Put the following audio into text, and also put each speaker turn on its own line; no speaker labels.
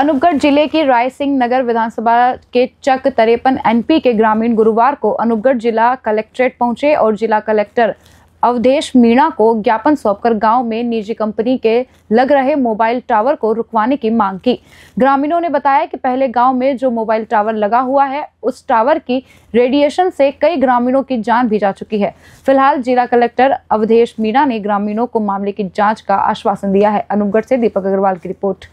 अनुपगढ़ जिले की राय सिंह नगर विधानसभा के चक तरेपन एनपी के ग्रामीण गुरुवार को अनुपगढ़ जिला कलेक्ट्रेट पहुंचे और जिला कलेक्टर अवधेश मीणा को ज्ञापन सौंपकर गांव में निजी कंपनी के लग रहे मोबाइल टावर को रुकवाने की मांग की ग्रामीणों ने बताया कि पहले गांव में जो मोबाइल टावर लगा हुआ है उस टावर की रेडिएशन से कई ग्रामीणों की जान भी जा चुकी है फिलहाल जिला कलेक्टर अवधेश मीणा ने ग्रामीणों को मामले की जाँच का आश्वासन दिया है अनुपगढ़ से दीपक अग्रवाल की रिपोर्ट